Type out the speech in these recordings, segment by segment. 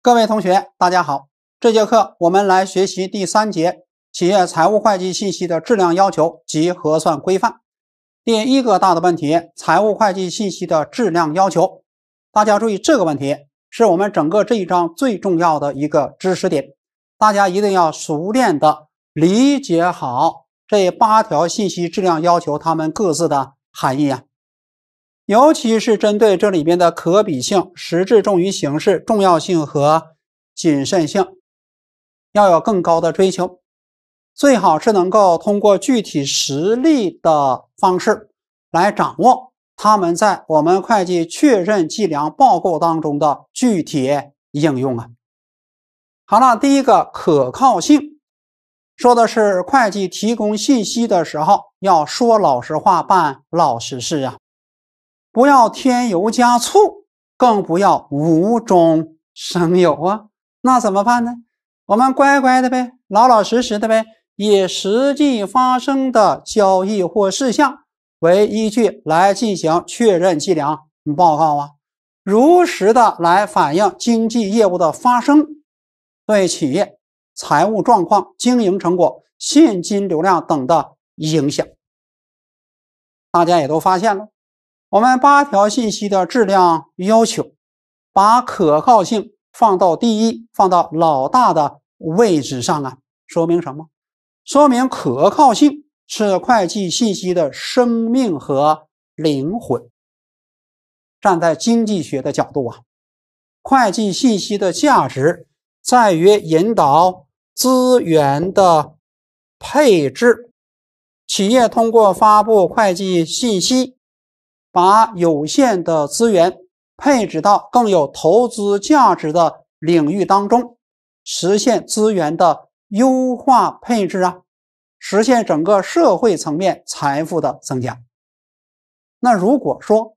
各位同学，大家好。这节课我们来学习第三节企业财务会计信息的质量要求及核算规范。第一个大的问题，财务会计信息的质量要求，大家注意这个问题是我们整个这一章最重要的一个知识点，大家一定要熟练的理解好这八条信息质量要求，它们各自的含义啊。尤其是针对这里边的可比性、实质重于形式、重要性和谨慎性，要有更高的追求。最好是能够通过具体实例的方式来掌握他们在我们会计确认、计量、报告当中的具体应用啊。好了，第一个可靠性说的是会计提供信息的时候要说老实话、办老实事啊。不要添油加醋，更不要无中生有啊！那怎么办呢？我们乖乖的呗，老老实实的呗，以实际发生的交易或事项为依据来进行确认、计量、报告啊，如实的来反映经济业务的发生，对企业财务状况、经营成果、现金流量等的影响。大家也都发现了。我们八条信息的质量要求，把可靠性放到第一，放到老大的位置上啊，说明什么？说明可靠性是会计信息的生命和灵魂。站在经济学的角度啊，会计信息的价值在于引导资源的配置。企业通过发布会计信息。把有限的资源配置到更有投资价值的领域当中，实现资源的优化配置啊，实现整个社会层面财富的增加。那如果说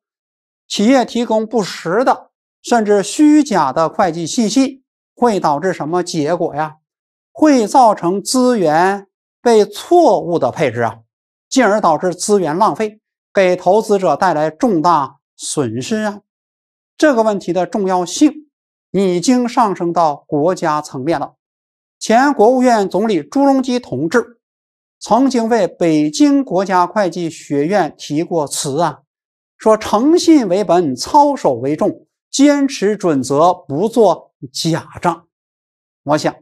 企业提供不实的甚至虚假的会计信息，会导致什么结果呀？会造成资源被错误的配置啊，进而导致资源浪费。给投资者带来重大损失啊！这个问题的重要性已经上升到国家层面了。前国务院总理朱镕基同志曾经为北京国家会计学院提过词啊，说“诚信为本，操守为重，坚持准则，不做假账”。我想，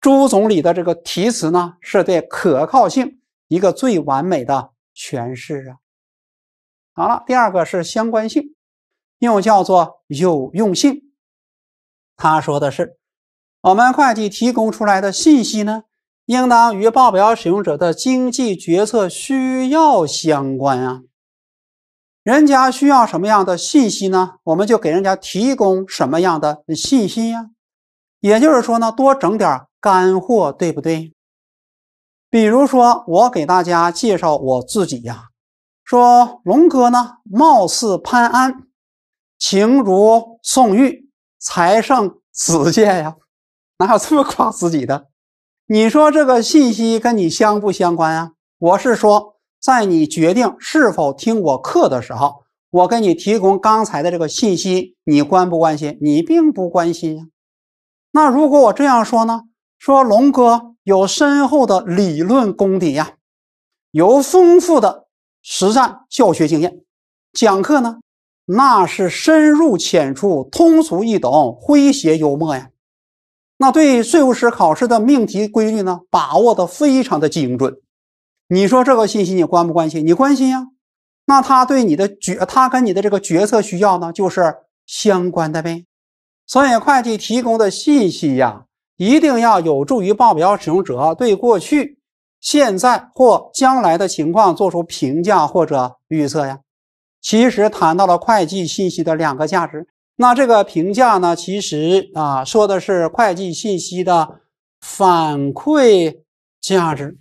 朱总理的这个题词呢，是对可靠性一个最完美的诠释啊。好了，第二个是相关性，又叫做有用性。他说的是，我们会计提供出来的信息呢，应当与报表使用者的经济决策需要相关啊。人家需要什么样的信息呢？我们就给人家提供什么样的信息呀？也就是说呢，多整点干货，对不对？比如说，我给大家介绍我自己呀。说龙哥呢，貌似潘安，情如宋玉，才胜子建呀，哪有这么夸自己的？你说这个信息跟你相不相关啊？我是说，在你决定是否听我课的时候，我给你提供刚才的这个信息，你关不关心？你并不关心呀。那如果我这样说呢？说龙哥有深厚的理论功底呀，有丰富的。实战教学经验，讲课呢，那是深入浅出、通俗易懂、诙谐幽默呀。那对税务师考试的命题规律呢，把握的非常的精准。你说这个信息你关不关心？你关心呀。那他对你的决，他跟你的这个决策需要呢，就是相关的呗。所以会计提供的信息呀，一定要有助于报表使用者对过去。现在或将来的情况做出评价或者预测呀，其实谈到了会计信息的两个价值。那这个评价呢，其实啊说的是会计信息的反馈价值。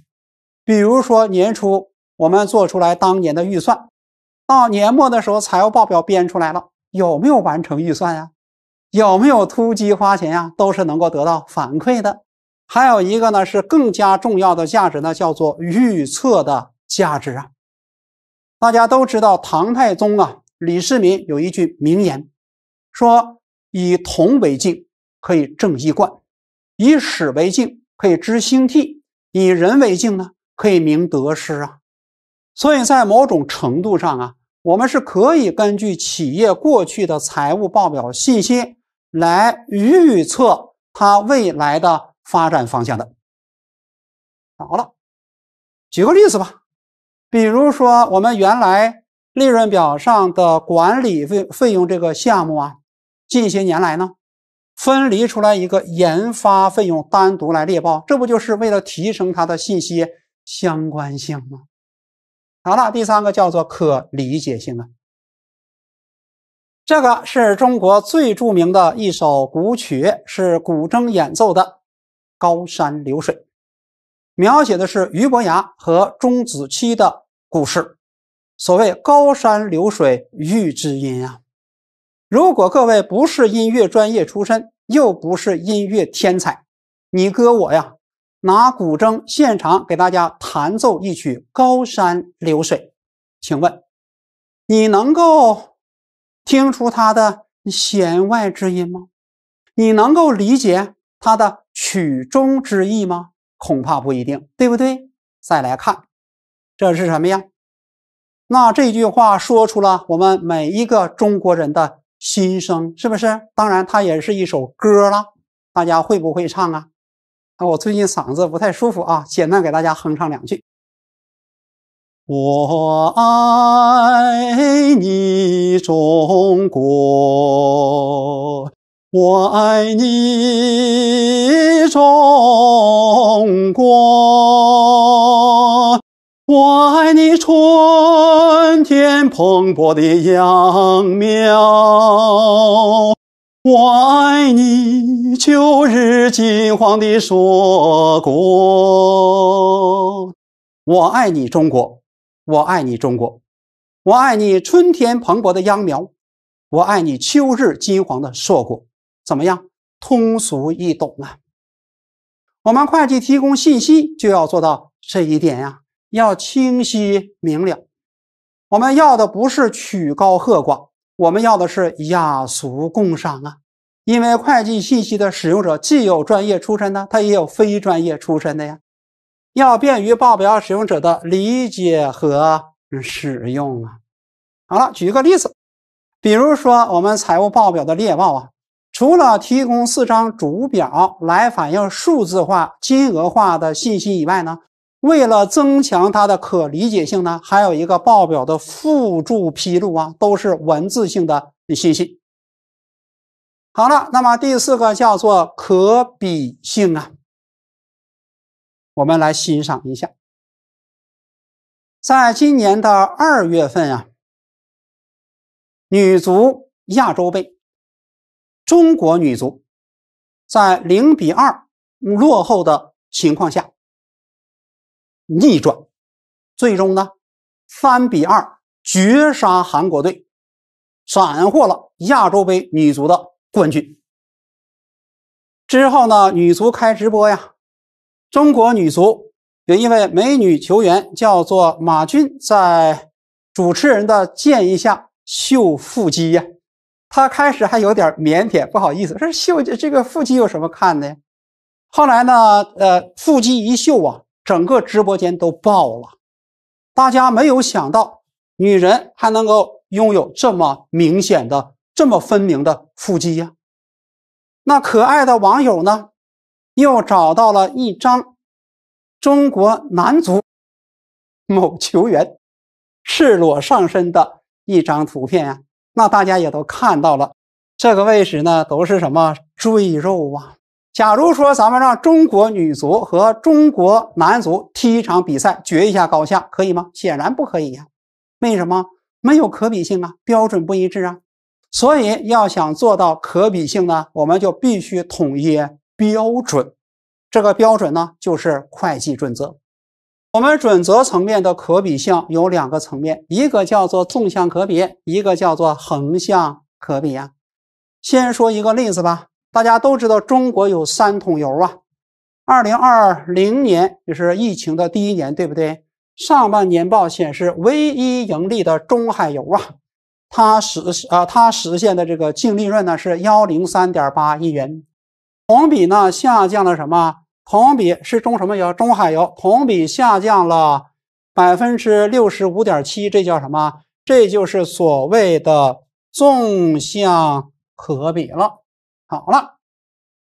比如说年初我们做出来当年的预算，到年末的时候财务报表编出来了，有没有完成预算呀？有没有突击花钱呀？都是能够得到反馈的。还有一个呢，是更加重要的价值呢，叫做预测的价值啊。大家都知道，唐太宗啊，李世民有一句名言，说：“以铜为镜，可以正衣冠；以史为镜，可以知兴替；以人为镜呢，可以明得失啊。”所以在某种程度上啊，我们是可以根据企业过去的财务报表信息来预测它未来的。发展方向的好了，举个例子吧，比如说我们原来利润表上的管理费费用这个项目啊，近些年来呢，分离出来一个研发费用，单独来列报，这不就是为了提升它的信息相关性吗？好了，第三个叫做可理解性啊，这个是中国最著名的一首古曲，是古筝演奏的。高山流水，描写的是俞伯牙和钟子期的故事。所谓高山流水遇知音啊！如果各位不是音乐专业出身，又不是音乐天才，你哥我呀，拿古筝现场给大家弹奏一曲《高山流水》，请问你能够听出他的弦外之音吗？你能够理解他的？曲中之意吗？恐怕不一定，对不对？再来看，这是什么呀？那这句话说出了我们每一个中国人的心声，是不是？当然，它也是一首歌了。大家会不会唱啊？那我最近嗓子不太舒服啊，简单给大家哼唱两句：我爱你，中国。我爱你，中国！我爱你春天蓬勃的秧苗，我爱你秋日金黄的硕果。我爱你中国，我爱你中国，我爱你春天蓬勃的秧苗，我爱你秋日金黄的硕果。怎么样通俗易懂啊？我们会计提供信息就要做到这一点呀，要清晰明了。我们要的不是曲高和寡，我们要的是雅俗共赏啊！因为会计信息的使用者既有专业出身的，他也有非专业出身的呀，要便于报表使用者的理解和使用啊。好了，举一个例子，比如说我们财务报表的列报啊。除了提供四张主表来反映数字化、金额化的信息以外呢，为了增强它的可理解性呢，还有一个报表的附注披露啊，都是文字性的信息。好了，那么第四个叫做可比性啊，我们来欣赏一下，在今年的二月份啊，女足亚洲杯。中国女足在零比二落后的情况下逆转，最终呢三比二绝杀韩国队，斩获了亚洲杯女足的冠军。之后呢，女足开直播呀，中国女足有一位美女球员叫做马俊，在主持人的建议下秀腹肌呀。他开始还有点腼腆，不好意思，说秀这个腹肌有什么看的？呀？后来呢，呃，腹肌一秀啊，整个直播间都爆了。大家没有想到，女人还能够拥有这么明显的、这么分明的腹肌呀。那可爱的网友呢，又找到了一张中国男足某球员赤裸上身的一张图片呀。那大家也都看到了，这个位置呢都是什么赘肉啊？假如说咱们让中国女足和中国男足踢一场比赛，决一下高下，可以吗？显然不可以呀。为什么？没有可比性啊，标准不一致啊。所以要想做到可比性呢，我们就必须统一标准。这个标准呢，就是会计准则。我们准则层面的可比性有两个层面，一个叫做纵向可比，一个叫做横向可比啊。先说一个例子吧，大家都知道中国有三桶油啊。二零二零年就是疫情的第一年，对不对？上半年报显示，唯一盈利的中海油啊，它实啊它实现的这个净利润呢是幺零三点八亿元，同比呢下降了什么？同比是中什么油？中海油同比下降了百分之六十五点七，这叫什么？这就是所谓的纵向可比了。好了，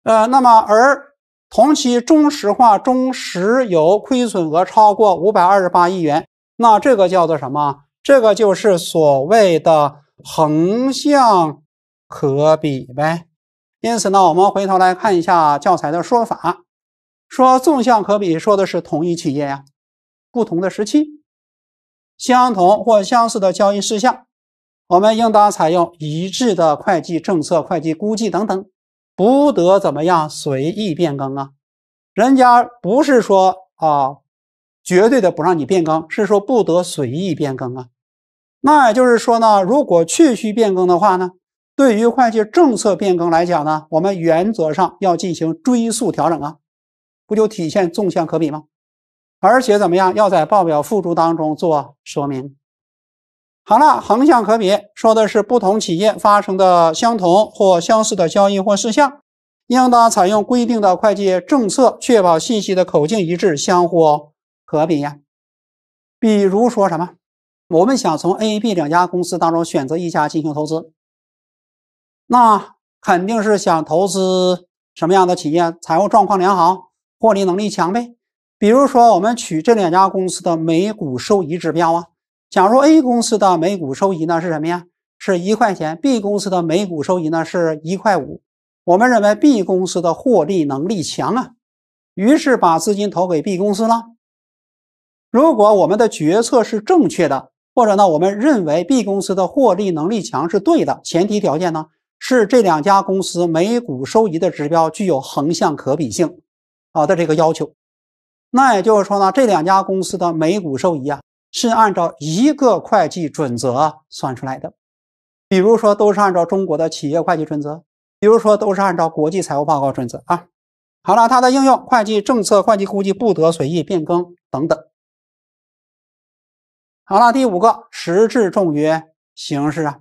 呃，那么而同期中石化、中石油亏损额超过五百二十八亿元，那这个叫做什么？这个就是所谓的横向可比呗。因此呢，我们回头来看一下教材的说法。说纵向可比说的是同一企业呀，不同的时期，相同或相似的交易事项，我们应当采用一致的会计政策、会计估计等等，不得怎么样随意变更啊。人家不是说啊，绝对的不让你变更，是说不得随意变更啊。那也就是说呢，如果确需变更的话呢，对于会计政策变更来讲呢，我们原则上要进行追溯调整啊。不就体现纵向可比吗？而且怎么样？要在报表附注当中做说明。好了，横向可比说的是不同企业发生的相同或相似的交易或事项，应当采用规定的会计政策，确保信息的口径一致，相互可比呀。比如说什么？我们想从 A、B 两家公司当中选择一家进行投资，那肯定是想投资什么样的企业？财务状况良好。获利能力强呗，比如说我们取这两家公司的每股收益指标啊，假如 A 公司的每股收益呢是什么呀？是一块钱，B 公司的每股收益呢是一块五，我们认为 B 公司的获利能力强啊，于是把资金投给 B 公司了。如果我们的决策是正确的，或者呢我们认为 B 公司的获利能力强是对的，前提条件呢是这两家公司每股收益的指标具有横向可比性。好的，这个要求，那也就是说呢，这两家公司的每股收益啊，是按照一个会计准则算出来的，比如说都是按照中国的企业会计准则，比如说都是按照国际财务报告准则啊。好了，它的应用会计政策、会计估计不得随意变更等等。好了，第五个，实质重于形式啊。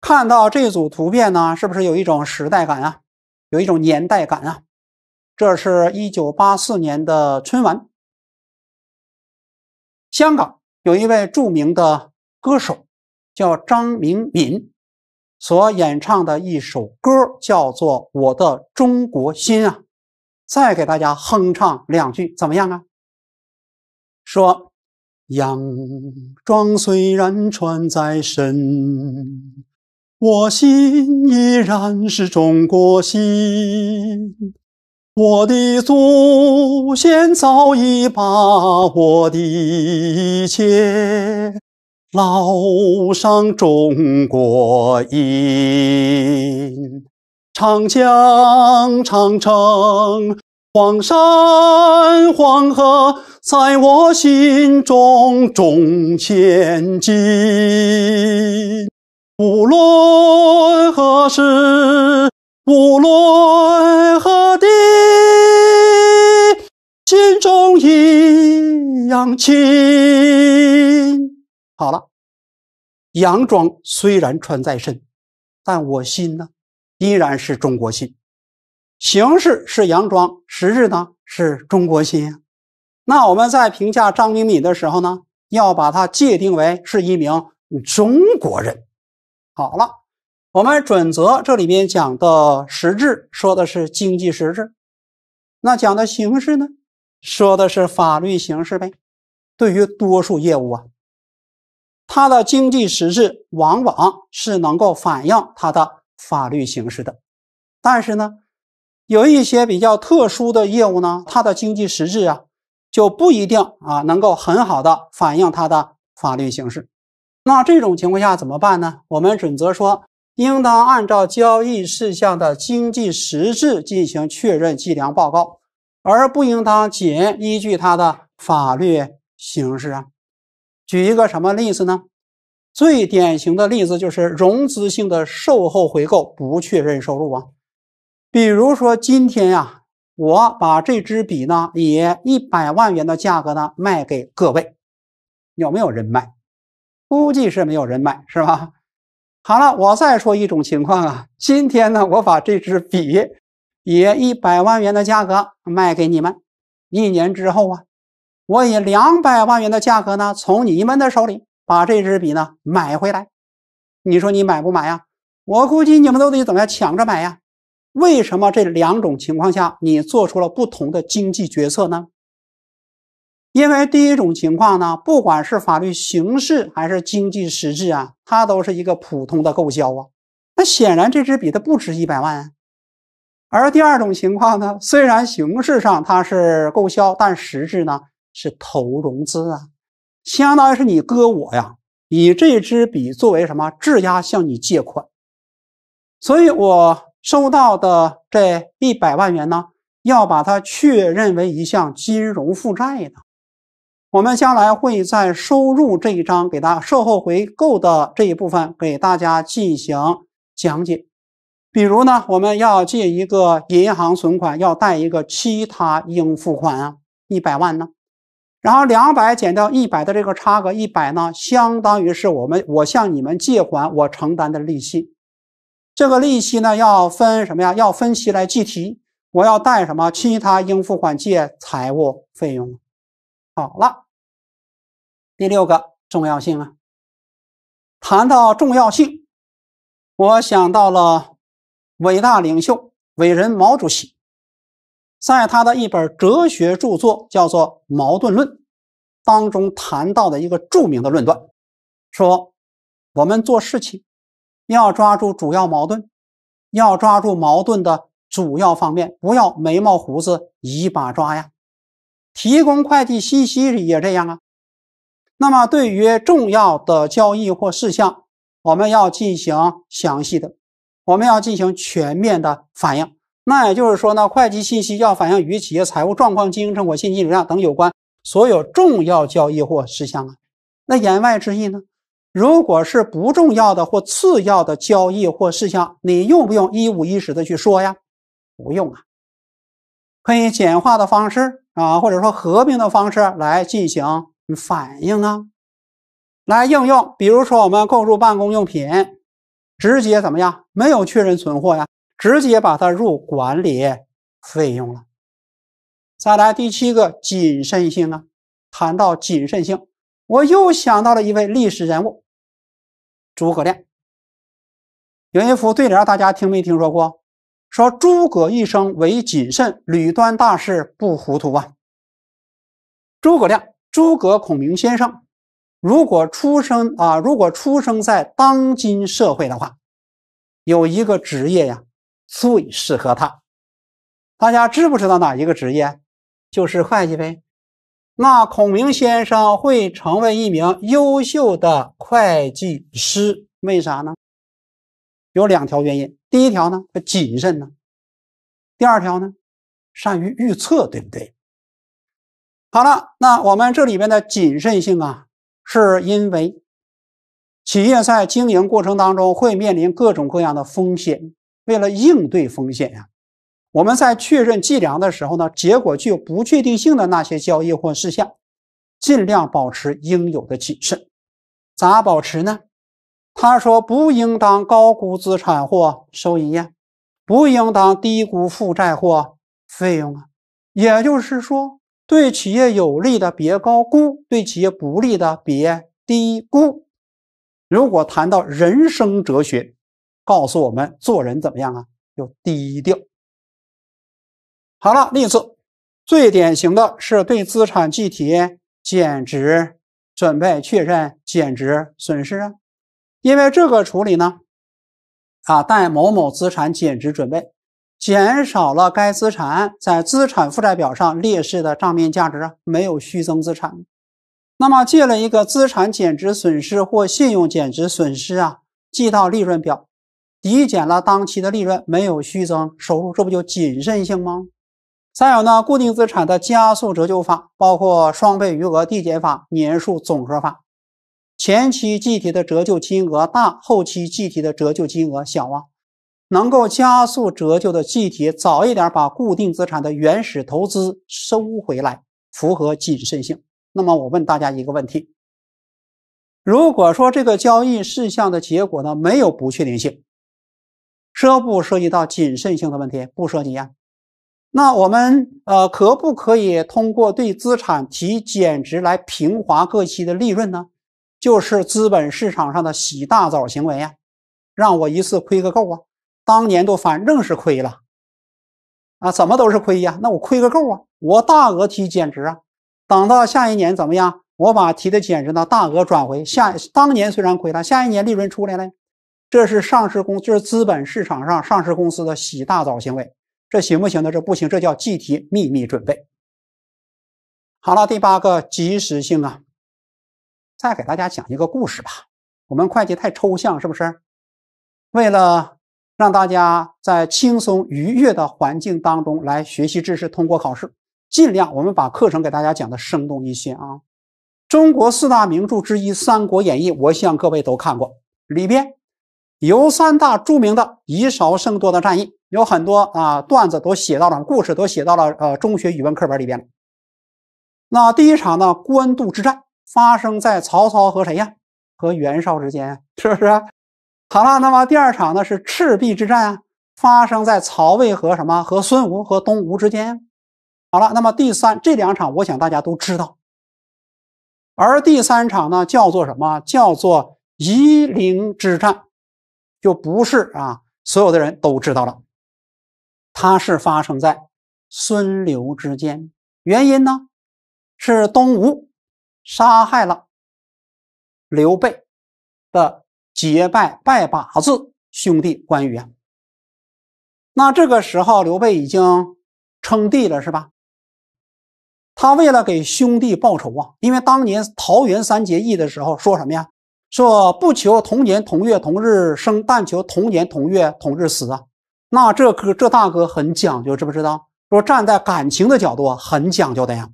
看到这组图片呢，是不是有一种时代感啊？有一种年代感啊？这是一九八四年的春晚。香港有一位著名的歌手叫张明敏，所演唱的一首歌叫做《我的中国心》啊。再给大家哼唱两句，怎么样啊？说：洋装虽然穿在身，我心依然是中国心。我的祖先早已把我的一切烙上中国印。长江、长城、黄山、黄河，在我心中重千斤。无论何时。无论何地，心中一样亲。好了，洋装虽然穿在身，但我心呢依然是中国心。形式是洋装，实质呢是中国心那我们在评价张明敏的时候呢，要把它界定为是一名中国人。好了。我们准则这里边讲的实质说的是经济实质，那讲的形式呢，说的是法律形式呗。对于多数业务啊，它的经济实质往往是能够反映它的法律形式的。但是呢，有一些比较特殊的业务呢，它的经济实质啊就不一定啊能够很好的反映它的法律形式。那这种情况下怎么办呢？我们准则说。应当按照交易事项的经济实质进行确认计量报告，而不应当仅依据它的法律形式啊。举一个什么例子呢？最典型的例子就是融资性的售后回购不确认收入啊。比如说今天呀，我把这支笔呢以一百万元的价格呢卖给各位，有没有人卖？估计是没有人卖，是吧？好了，我再说一种情况啊。今天呢，我把这支笔，以一百万元的价格卖给你们，一年之后啊，我以两百万元的价格呢，从你们的手里把这支笔呢买回来。你说你买不买呀？我估计你们都得怎么样，抢着买呀。为什么这两种情况下你做出了不同的经济决策呢？因为第一种情况呢，不管是法律形式还是经济实质啊，它都是一个普通的购销啊。那显然这支笔它不值一百万啊。而第二种情况呢，虽然形式上它是购销，但实质呢是投融资啊，相当于是你哥我呀，以这支笔作为什么质押向你借款，所以我收到的这一百万元呢，要把它确认为一项金融负债的。我们将来会在收入这一章，给大家售后回购的这一部分给大家进行讲解。比如呢，我们要借一个银行存款，要贷一个其他应付款啊，一百万呢。然后两百减掉一百的这个差额一百呢，相当于是我们我向你们借款，我承担的利息。这个利息呢要分什么呀？要分期来计提。我要带什么？其他应付款借财务费用。好了。第六个重要性啊，谈到重要性，我想到了伟大领袖伟人毛主席，在他的一本哲学著作叫做《矛盾论》当中谈到的一个著名的论断，说我们做事情要抓住主要矛盾，要抓住矛盾的主要方面，不要眉毛胡子一把抓呀。提供快递信息也这样啊。那么，对于重要的交易或事项，我们要进行详细的，我们要进行全面的反映。那也就是说呢，会计信息要反映与企业财务状况、经营成果、现金流量等有关所有重要交易或事项啊。那言外之意呢，如果是不重要的或次要的交易或事项，你用不用一五一十的去说呀？不用啊，可以简化的方式啊，或者说合并的方式来进行。反应啊，来应用，比如说我们购入办公用品，直接怎么样？没有确认存货呀，直接把它入管理费用了。再来第七个谨慎性啊，谈到谨慎性，我又想到了一位历史人物诸葛亮，有一副对联，大家听没听说过？说诸葛一生唯谨慎，屡端大事不糊涂啊。诸葛亮。诸葛孔明先生，如果出生啊，如果出生在当今社会的话，有一个职业呀最适合他。大家知不知道哪一个职业？就是会计呗。那孔明先生会成为一名优秀的会计师，为啥呢？有两条原因。第一条呢，他谨慎呢；第二条呢，善于预测，对不对？好了，那我们这里边的谨慎性啊，是因为企业在经营过程当中会面临各种各样的风险，为了应对风险呀，我们在确认计量的时候呢，结果具有不确定性的那些交易或事项，尽量保持应有的谨慎。咋保持呢？他说不应当高估资产或收益呀，不应当低估负债或费用啊。也就是说。对企业有利的别高估，对企业不利的别低估。如果谈到人生哲学，告诉我们做人怎么样啊？要低调。好了，例子最典型的是对资产计提减值准备确认减值损失，因为这个处理呢，啊，带某某资产减值准备。减少了该资产在资产负债表上列示的账面价值没有虚增资产。那么借了一个资产减值损失或信用减值损失啊，记到利润表，抵减了当期的利润，没有虚增收入，这不就谨慎性吗？再有呢，固定资产的加速折旧法包括双倍余额递减法、年数总和法，前期计提的折旧金额大，后期计提的折旧金额小啊。能够加速折旧的计提，早一点把固定资产的原始投资收回来，符合谨慎性。那么我问大家一个问题：如果说这个交易事项的结果呢没有不确定性，涉不涉及到谨慎性的问题？不涉及呀。那我们呃，可不可以通过对资产提减值来平滑各期的利润呢？就是资本市场上的洗大澡行为呀，让我一次亏个够啊！当年都反正是亏了啊，怎么都是亏呀？那我亏个够啊！我大额提减值啊，等到下一年怎么样？我把提的减值呢大额转回下，当年虽然亏了，下一年利润出来了。这是上市公司，这是资本市场上上市公司的洗大澡行为，这行不行呢？这不行，这叫计提秘密准备。好了，第八个及时性啊，再给大家讲一个故事吧。我们会计太抽象，是不是？为了。让大家在轻松愉悦的环境当中来学习知识，通过考试。尽量我们把课程给大家讲的生动一些啊！中国四大名著之一《三国演义》，我向各位都看过，里边有三大著名的以少胜多的战役，有很多啊段子都写到了，故事都写到了呃中学语文课本里边了。那第一场呢，官渡之战发生在曹操和谁呀？和袁绍之间，是不是？好了，那么第二场呢是赤壁之战，发生在曹魏和什么和孙吴和东吴之间。好了，那么第三这两场，我想大家都知道。而第三场呢，叫做什么？叫做夷陵之战，就不是啊，所有的人都知道了。它是发生在孙刘之间，原因呢是东吴杀害了刘备的。结拜拜把子兄弟关羽啊，那这个时候刘备已经称帝了是吧？他为了给兄弟报仇啊，因为当年桃园三结义的时候说什么呀？说不求同年同月同日生，但求同年同月同日死啊。那这哥这大哥很讲究，知不知道？说站在感情的角度啊，很讲究的呀。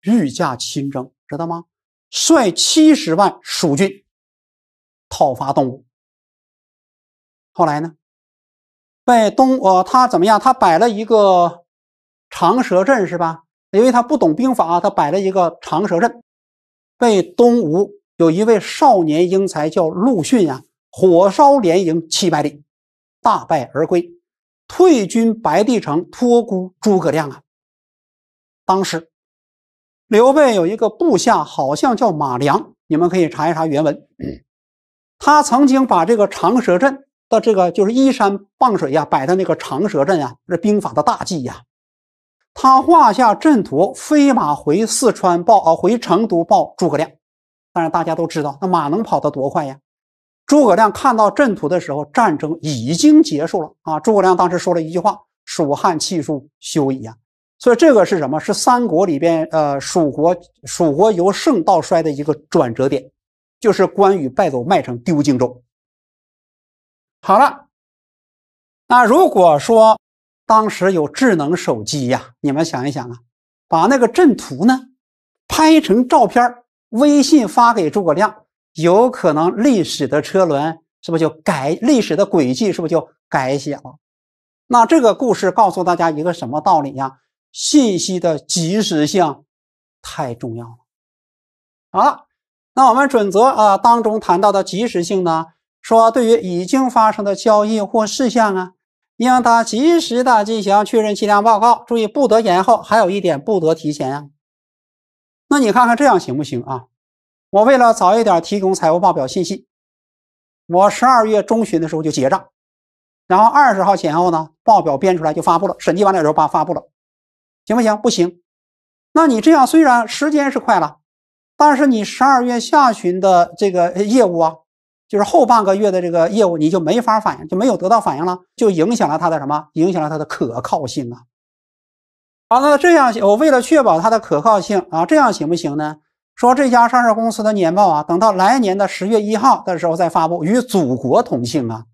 御驾亲征知道吗？率七十万蜀军。讨伐东吴，后来呢？被东呃，他怎么样？他摆了一个长蛇阵，是吧？因为他不懂兵法，他摆了一个长蛇阵，被东吴有一位少年英才叫陆逊啊，火烧连营七百里，大败而归，退军白帝城，托孤诸葛亮啊。当时刘备有一个部下，好像叫马良，你们可以查一查原文。他曾经把这个长蛇阵的这个就是依山傍水呀，摆在那个长蛇阵啊，这兵法的大忌呀。他画下阵图，飞马回四川报啊，回成都报诸葛亮。但是大家都知道，那马能跑得多快呀？诸葛亮看到阵图的时候，战争已经结束了啊。诸葛亮当时说了一句话：“蜀汉气数休矣啊！”所以这个是什么？是三国里边呃，蜀国蜀国由盛到衰的一个转折点。就是关羽败走麦城，丢荆州。好了，那如果说当时有智能手机呀，你们想一想啊，把那个阵图呢拍成照片，微信发给诸葛亮，有可能历史的车轮是不是就改？历史的轨迹是不是就改写了？那这个故事告诉大家一个什么道理呀？信息的及时性太重要了好了。那我们准则啊当中谈到的及时性呢，说对于已经发生的交易或事项啊，应当及时的进行确认计量报告，注意不得延后，还有一点不得提前啊。那你看看这样行不行啊？我为了早一点提供财务报表信息，我十二月中旬的时候就结账，然后二十号前后呢，报表编出来就发布了，审计完了之后把发布了，行不行？不行。那你这样虽然时间是快了。但是你十二月下旬的这个业务啊，就是后半个月的这个业务，你就没法反映，就没有得到反映了，就影响了它的什么？影响了它的可靠性啊。好，那这样我为了确保它的可靠性啊，这样行不行呢？说这家上市公司的年报啊，等到来年的十月一号的时候再发布，与祖国同庆啊。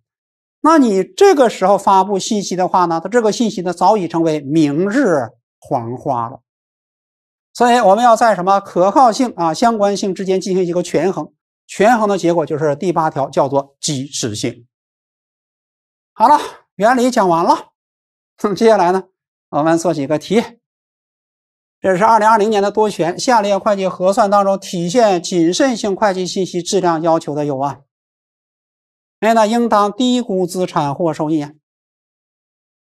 那你这个时候发布信息的话呢，它这个信息呢早已成为明日黄花了。所以我们要在什么可靠性啊相关性之间进行一个权衡，权衡的结果就是第八条叫做及时性。好了，原理讲完了，那 么接下来呢，我们做几个题。这是二零二零年的多选，下列会计核算当中体现谨慎性会计信息质量要求的有啊？哎，那应当低估资产或收益啊？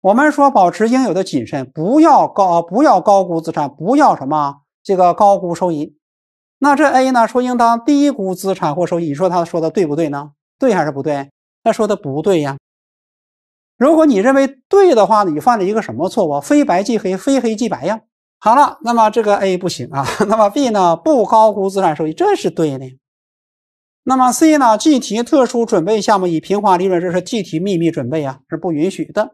我们说保持应有的谨慎，不要高，不要高估资产，不要什么这个高估收益。那这 A 呢说应当低估资产或收益，你说他说的对不对呢？对还是不对？他说的不对呀。如果你认为对的话，你犯了一个什么错误？非白即黑，非黑即白呀。好了，那么这个 A 不行啊。那么 B 呢不高估资产收益，这是对的。那么 C 呢计提特殊准备项目以平滑利润，这是计提秘密准备啊，是不允许的。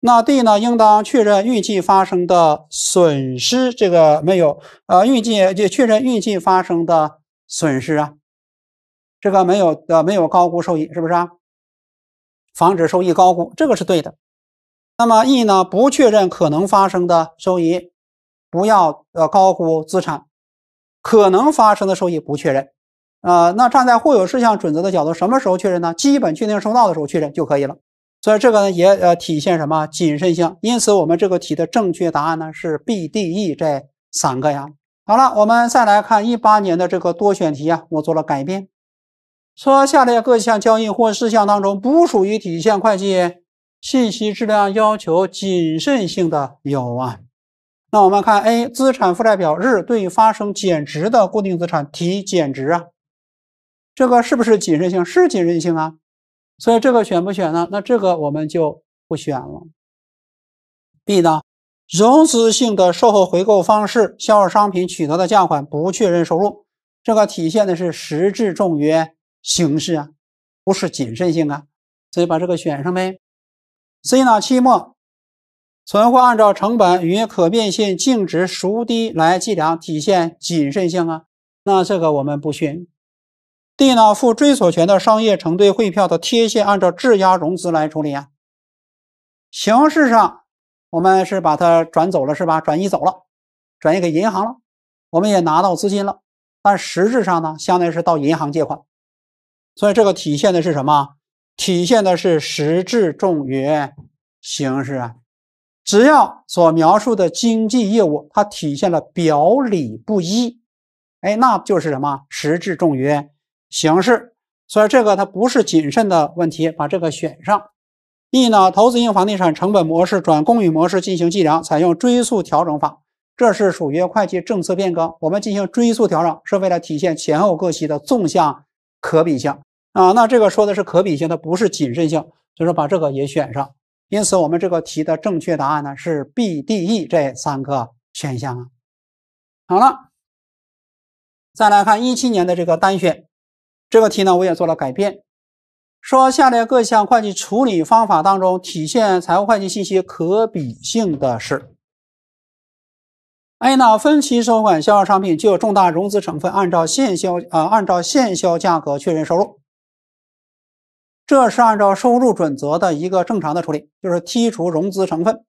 那 D 呢？应当确认预计发生的损失，这个没有。呃，预计就确认预计发生的损失，啊，这个没有。呃，没有高估收益，是不是啊？防止收益高估，这个是对的。那么 E 呢？不确认可能发生的收益，不要呃高估资产，可能发生的收益不确认。呃，那站在互有事项准则的角度，什么时候确认呢？基本确定收到的时候确认就可以了。所以这个呢，也呃体现什么谨慎性？因此我们这个题的正确答案呢是 B、D、E 这三个呀。好了，我们再来看一八年的这个多选题啊，我做了改变，说下列各项交易或事项当中，不属于体现会计信息质量要求谨慎性的有啊。那我们看 A，资产负债表日对发生减值的固定资产提减值啊，这个是不是谨慎性？是谨慎性啊。所以这个选不选呢？那这个我们就不选了。B 呢，融资性的售后回购方式销售商品取得的价款不确认收入，这个体现的是实质重于形式啊，不是谨慎性啊。所以把这个选上呗。C 呢，期末存货按照成本与可变现净值孰低来计量，体现谨慎性啊。那这个我们不选。D 呢，负追索权的商业承兑汇票的贴现，按照质押融资来处理啊。形式上，我们是把它转走了是吧？转移走了，转移给银行了，我们也拿到资金了。但实质上呢，相当于是到银行借款。所以这个体现的是什么？体现的是实质重于形式啊。只要所描述的经济业务它体现了表里不一，哎，那就是什么？实质重于。形式，所以这个它不是谨慎的问题，把这个选上。E 呢，投资性房地产成本模式转公允模式进行计量，采用追溯调整法，这是属于会计政策变更。我们进行追溯调整，是为了体现前后各期的纵向可比性啊。那这个说的是可比性，它不是谨慎性，所以说把这个也选上。因此，我们这个题的正确答案呢是 B、D、E 这三个选项啊。好了，再来看一七年的这个单选。这个题呢，我也做了改变，说下列各项会计处理方法当中体现财务会计信息可比性的是：A 呢，分期收款销售商品具有重大融资成分，按照现销啊，按照现销价格确认收入，这是按照收入准则的一个正常的处理，就是剔除融资成分，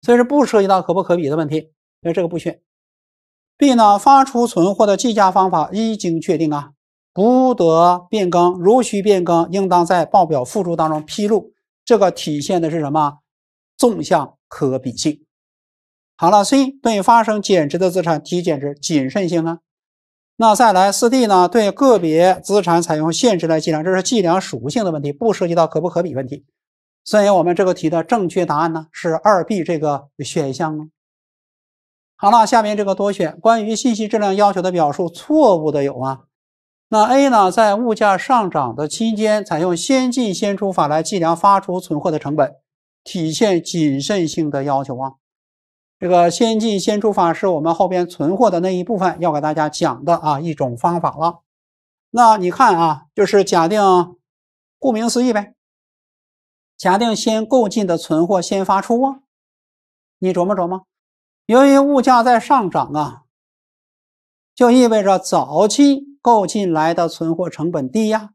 所以说不涉及到可不可比的问题，因为这个不选。B 呢，发出存货的计价方法一经确定啊。不得变更，如需变更，应当在报表附注当中披露。这个体现的是什么？纵向可比性。好了，C 对发生减值的资产提减值，谨慎性呢？那再来四 D 呢？对个别资产采用限制来计量，这是计量属性的问题，不涉及到可不可比问题。所以，我们这个题的正确答案呢是二 B 这个选项。哦。好了，下面这个多选，关于信息质量要求的表述错误的有吗？那 A 呢？在物价上涨的期间，采用先进先出法来计量发出存货的成本，体现谨慎性的要求啊。这个先进先出法是我们后边存货的那一部分要给大家讲的啊一种方法了。那你看啊，就是假定，顾名思义呗，假定先购进的存货先发出啊。你琢磨琢磨，由于物价在上涨啊，就意味着早期。购进来的存货成本低呀，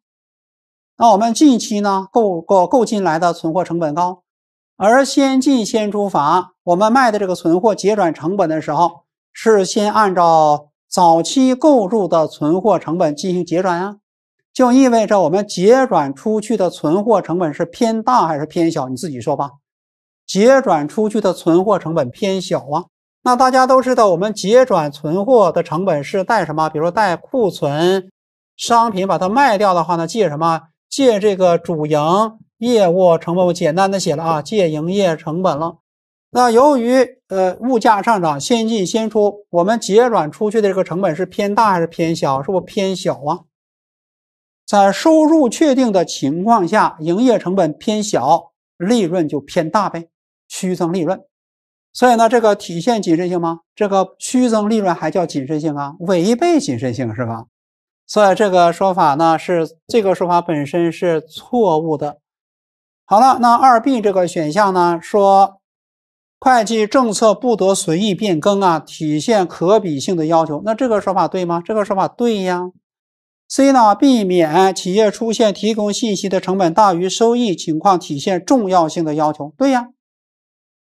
那我们近期呢购购购进来的存货成本高，而先进先出法，我们卖的这个存货结转成本的时候，是先按照早期购入的存货成本进行结转呀，就意味着我们结转出去的存货成本是偏大还是偏小？你自己说吧，结转出去的存货成本偏小啊。那大家都知道，我们结转存货的成本是带什么？比如说带库存商品，把它卖掉的话呢，借什么？借这个主营业务成本。我简单的写了啊，借营业成本了。那由于呃物价上涨，先进先出，我们结转出去的这个成本是偏大还是偏小？是不是偏小啊？在收入确定的情况下，营业成本偏小，利润就偏大呗，虚增利润。所以呢，这个体现谨慎性吗？这个虚增利润还叫谨慎性啊？违背谨慎性是吧？所以这个说法呢，是这个说法本身是错误的。好了，那二 B 这个选项呢，说会计政策不得随意变更啊，体现可比性的要求。那这个说法对吗？这个说法对呀。C 呢，避免企业出现提供信息的成本大于收益情况，体现重要性的要求，对呀。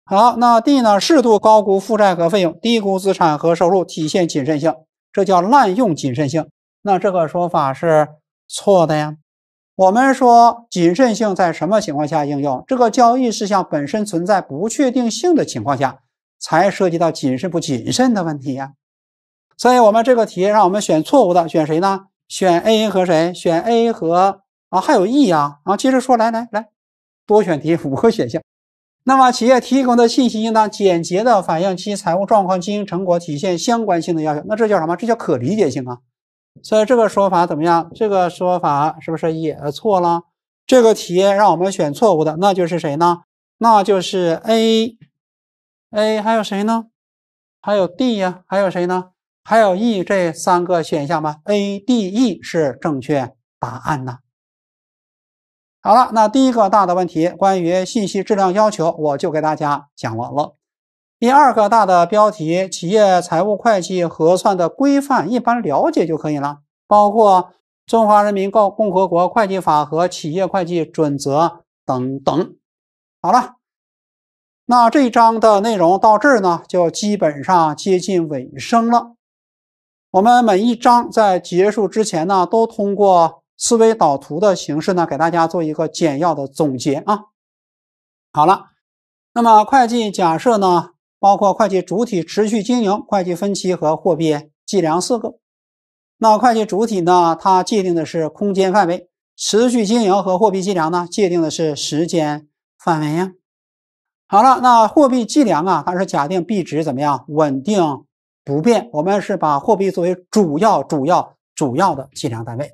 好，那 D 呢？适度高估负债和费用，低估资产和收入，体现谨慎性，这叫滥用谨慎性。那这个说法是错的呀。我们说谨慎性在什么情况下应用？这个交易事项本身存在不确定性的情况下，才涉及到谨慎不谨慎的问题呀。所以，我们这个题让我们选错误的，选谁呢？选 A 和谁？选 A 和啊还有 E 呀。啊！接着说，来来来，多选题五个选项。那么，企业提供的信息应当简洁的反映其财务状况、经营成果，体现相关性的要求。那这叫什么？这叫可理解性啊。所以这个说法怎么样？这个说法是不是也错了？这个题让我们选错误的，那就是谁呢？那就是 A，A 还有谁呢？还有 D 呀？还有谁呢？还有 E，这三个选项吗？ADE 是正确答案呢。好了，那第一个大的问题，关于信息质量要求，我就给大家讲完了。第二个大的标题，企业财务会计核算的规范，一般了解就可以了，包括《中华人民共共和国会计法》和《企业会计准则》等等。好了，那这一章的内容到这儿呢，就基本上接近尾声了。我们每一章在结束之前呢，都通过。思维导图的形式呢，给大家做一个简要的总结啊。好了，那么会计假设呢，包括会计主体、持续经营、会计分期和货币计量四个。那会计主体呢，它界定的是空间范围；持续经营和货币计量呢，界定的是时间范围呀。好了，那货币计量啊，它是假定币值怎么样稳定不变，我们是把货币作为主要、主要、主要的计量单位。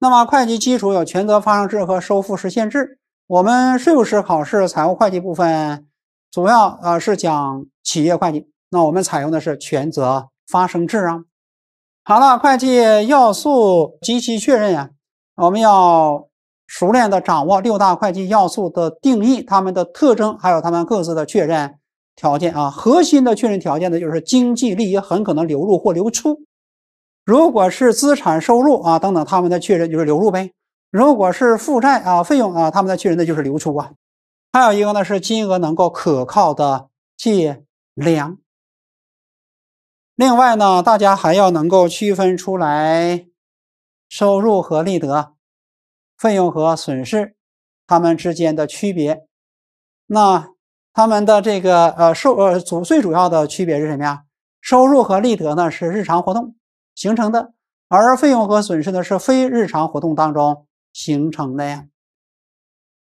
那么，会计基础有权责发生制和收付实现制。我们税务师考试财务会计部分，主要啊是讲企业会计。那我们采用的是权责发生制啊。好了，会计要素及其确认呀，我们要熟练的掌握六大会计要素的定义、它们的特征，还有它们各自的确认条件啊。核心的确认条件呢，就是经济利益很可能流入或流出。如果是资产收入啊等等，他们的确认就是流入呗；如果是负债啊费用啊，他们的确认的就是流出啊。还有一个呢是金额能够可靠的计量。另外呢，大家还要能够区分出来收入和利得，费用和损失，它们之间的区别。那他们的这个呃收呃主最主要的区别是什么呀？收入和利得呢是日常活动。形成的，而费用和损失呢，是非日常活动当中形成的呀。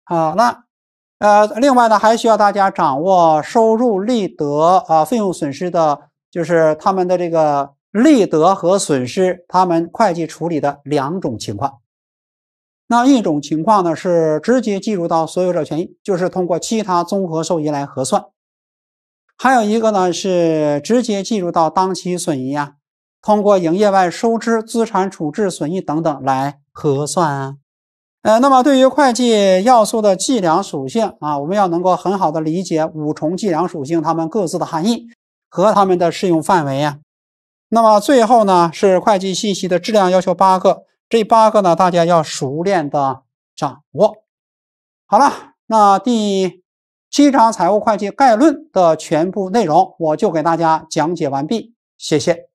好那呃，另外呢，还需要大家掌握收入利得啊，费用损失的，就是他们的这个利得和损失，他们会计处理的两种情况。那一种情况呢，是直接计入到所有者权益，就是通过其他综合收益来核算；还有一个呢，是直接计入到当期损益啊。通过营业外收支、资产处置损益等等来核算。啊。呃，那么对于会计要素的计量属性啊，我们要能够很好的理解五重计量属性，它们各自的含义和它们的适用范围啊。那么最后呢，是会计信息的质量要求八个，这八个呢，大家要熟练的掌握。好了，那第七章财务会计概论的全部内容，我就给大家讲解完毕，谢谢。